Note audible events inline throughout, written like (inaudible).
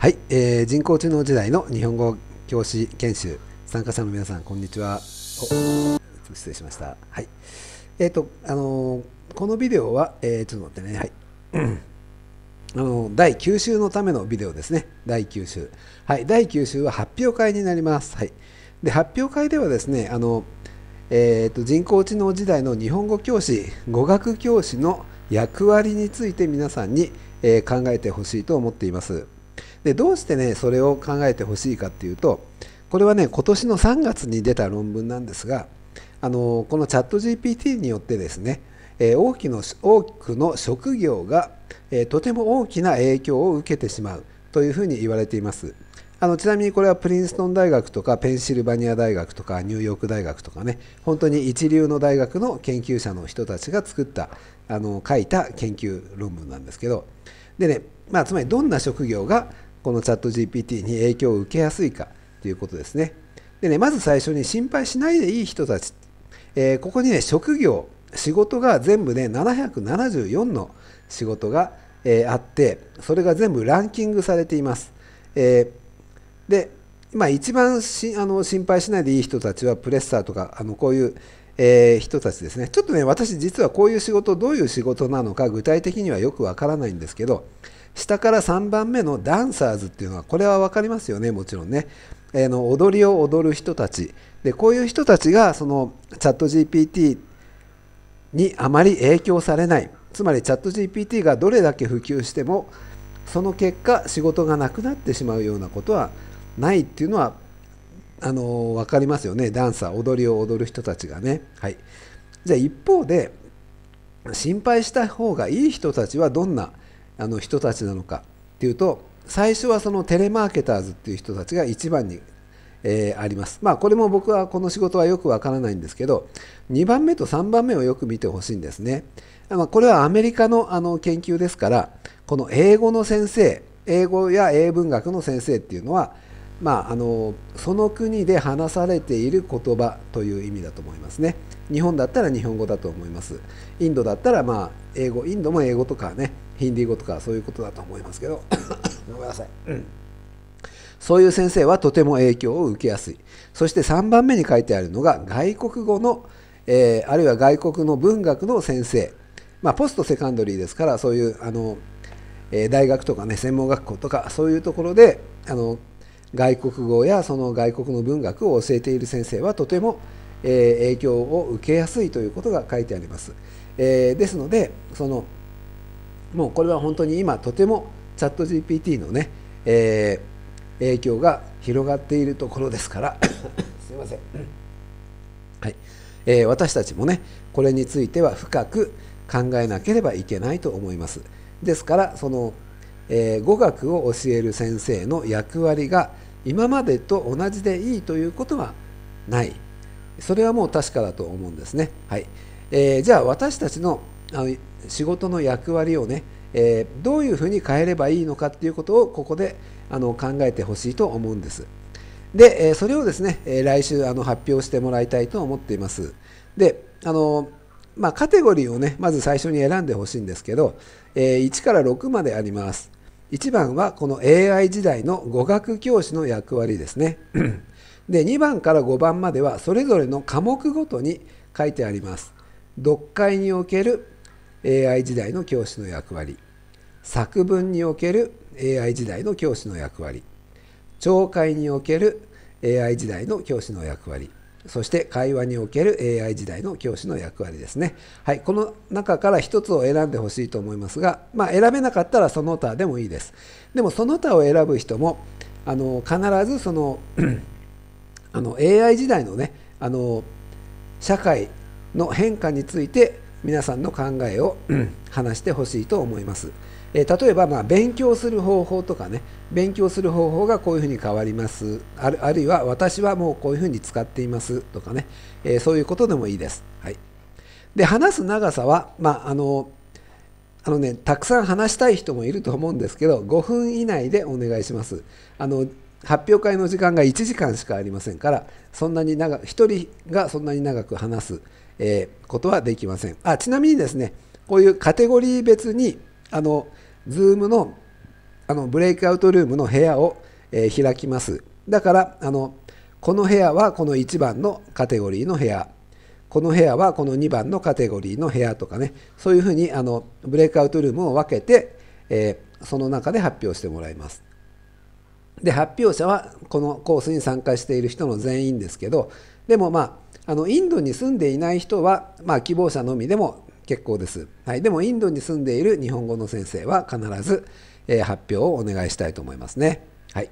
はい、えー、人工知能時代の日本語教師研修参加者の皆さんこんにちは失礼しましたはいえっ、ー、とあのー、このビデオは、えー、ちょっと待ってねはい (clears throat) あの第9週のためのビデオですね第9週はい第9週は発表会になりますはいで発表会ではですねあのえーと、人工知能時代の日本語教師語学教師の役割について皆さんに、えー、考えてほしいと思っています。でどうしてねそれを考えてほしいかっていうとこれはね今年の3月に出た論文なんですがあのこのチャット GPT によってですね、えー、多くのくの職業が、えとても大きな影響を受けてしまうというふうに言われています。あのちなみにこれはプリンストン大学とかペンシルバニア大学とかニューヨーク大学とかね本当に一流の大学の研究者の人たちが作ったあの書いた研究論文なんですけどでね、まあ、つまりどんな職業がこのチャット GPT に影響を受けやすいかということですねでねまず最初に心配しないでいい人たち、えー、ここにね職業仕事が全部で、ね、774の仕事が、えー、あってそれが全部ランキングされています、えーで今一番しあの心配しないでいい人たちはプレッサーとかあのこういう、えー、人たちですねちょっとね私実はこういう仕事どういう仕事なのか具体的にはよくわからないんですけど下から3番目のダンサーズっていうのはこれは分かりますよねもちろんね、えー、の踊りを踊る人たちでこういう人たちがそのチャット GPT にあまり影響されないつまりチャット GPT がどれだけ普及してもその結果仕事がなくなってしまうようなことはないっていうのはあの分かりますよねダンサー踊りを踊る人たちがねはいじゃあ一方で心配した方がいい人たちはどんなあの人たちなのかっていうと最初はそのテレマーケターズっていう人たちが一番に、えー、ありますまあこれも僕はこの仕事はよくわからないんですけど2番目と3番目をよく見てほしいんですねこれはアメリカのあの研究ですからこの英語の先生英語や英文学の先生っていうのはまあ、あのその国で話されている言葉という意味だと思いますね。日本だったら日本語だと思います。インドだったらまあ英語、インドも英語とかね、ヒンディー語とかそういうことだと思いますけど、(coughs) ごめんなさい。うんそういう先生はとても影響を受けやすい。そして3番目に書いてあるのが外国語の、えー、あるいは外国の文学の先生。まあ、ポストセカンドリーですから、そういうあの、えー、大学とかね、専門学校とか、そういうところであの外国語やその外国の文学を教えている先生はとても、えー、影響を受けやすいということが書いてあります。えー、ですのでそのもうこれは本当に今とてもチャット GPT のね、えー、影響が広がっているところですから (coughs) すいません、はいえー、私たちもねこれについては深く考えなければいけないと思います。ですからそのえー、語学を教える先生の役割が今までと同じでいいということはないそれはもう確かだと思うんですね、はいえー、じゃあ私たちのあの仕事の役割をね、えー、どういうふうに変えればいいのかっていうことをここであの考えてほしいと思うんですで、えそれをですね、え来週あの発表してもらいたいと思っていますであのまあ、カテゴリーをねまず最初に選んでほしいんですけど、えー、1から6まであります1番はこの AI 時代の語学教師の役割ですね (clears throat) で2番から5番まではそれぞれの科目ごとに書いてあります読解における AI 時代の教師の役割作文における AI 時代の教師の役割聴戒における AI 時代の教師の役割そして会話における AI 時代の教師の役割ですね、はい、この中から1つを選んでほしいと思いますが、まあ、選べなかったらその他でもいいですでもその他を選ぶ人もあの必ずその (clears throat) あの AI 時代のねあの社会の変化について皆さんの考えを話してほしいと思います。えー、例えば、まあ、勉強する方法とかね勉強する方法がこういうふうに変わりますあるあるいは私はもうこういうふうに使っていますとかね、えー、そういうことでもいいです。はい、で話す長さは、まあ、あのあのね、たくさん話したい人もいると思うんですけど5分以内でお願いします。あの発表会の時間が1時間しかありませんからそんなに長1人がそんなに長く話す、えー、ことはできませんあちなみにですねこういうカテゴリー別にあの Zoom のあのブレイクアウトルームの部屋を、えー、開きますだからあのこの部屋はこの1番のカテゴリーの部屋この部屋はこの2番のカテゴリーの部屋とかねそういうふうにあのブレイクアウトルームを分けて、えー、その中で発表してもらいますで発表者はこのコースに参加している人の全員ですけどでもまああのインドに住んでいない人は、まあ、希望者のみでも結構です、はい、でもインドに住んでいる日本語の先生は必ず、えー、発表をお願いしたいと思いますね、はい、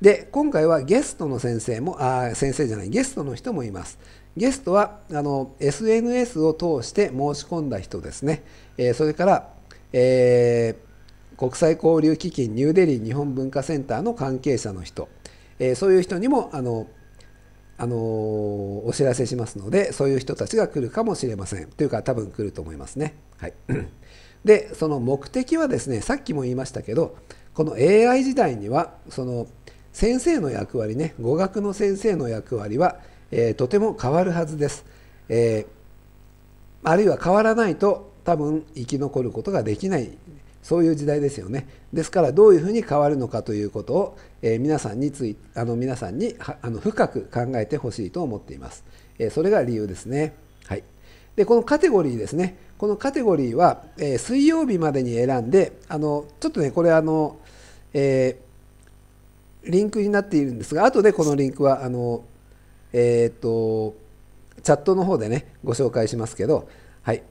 で今回はゲストの先生もあ先生じゃないゲストの人もいますゲストはあの SNS を通して申し込んだ人ですね、えー、それから、えー国際交流基金ニューデリー日本文化センターの関係者の人、えー、そういう人にもあのあのー、お知らせしますのでそういう人たちが来るかもしれませんというか多分来ると思いますね。はい、(clears throat) でその目的はですねさっきも言いましたけどこの AI 時代にはその先生の役割ね語学の先生の役割は、えー、とても変わるはずです、えー、あるいは変わらないと多分生き残ることができないそういう時代ですよねですからどういうふうに変わるのかということを、えー、皆さんについあの皆さんにあの深く考えてほしいと思っています、えー、それが理由ですねはいでこのカテゴリーですねこのカテゴリーは、えー、水曜日までに選んであのちょっとねこれあの、えリンクになっているんですが後でこのリンクはあのえっとチャットの方でねご紹介しますけどはい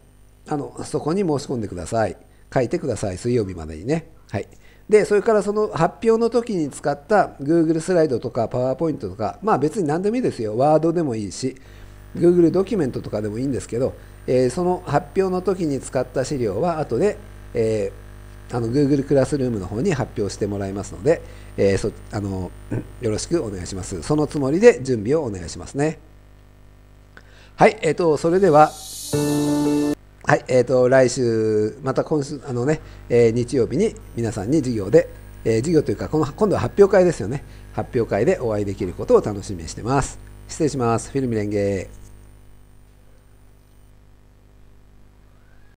あのそこに申し込んでください書いてください水曜日までにねはいでそれからその発表の時に使った Google スライドとか PowerPoint とかまあ別に何でもいいですよワードでもいいし Google ドキュメントとかでもいいんですけど、えー、その発表の時に使った資料は後で、えー、あの Google クラスルームの方に発表してもらいますので、えー、そあのよろしくお願いします。そのつもりで準備をお願いしますね。はい、えっ、ー、と、それでは。はい、えっ、ー、と、来週、また今週、あのね、えー、日曜日に皆さんに授業で、えー、授業というか、この、今度は発表会ですよね。発表会でお会いできることを楽しみにしてます。失礼します。フィルムレンゲ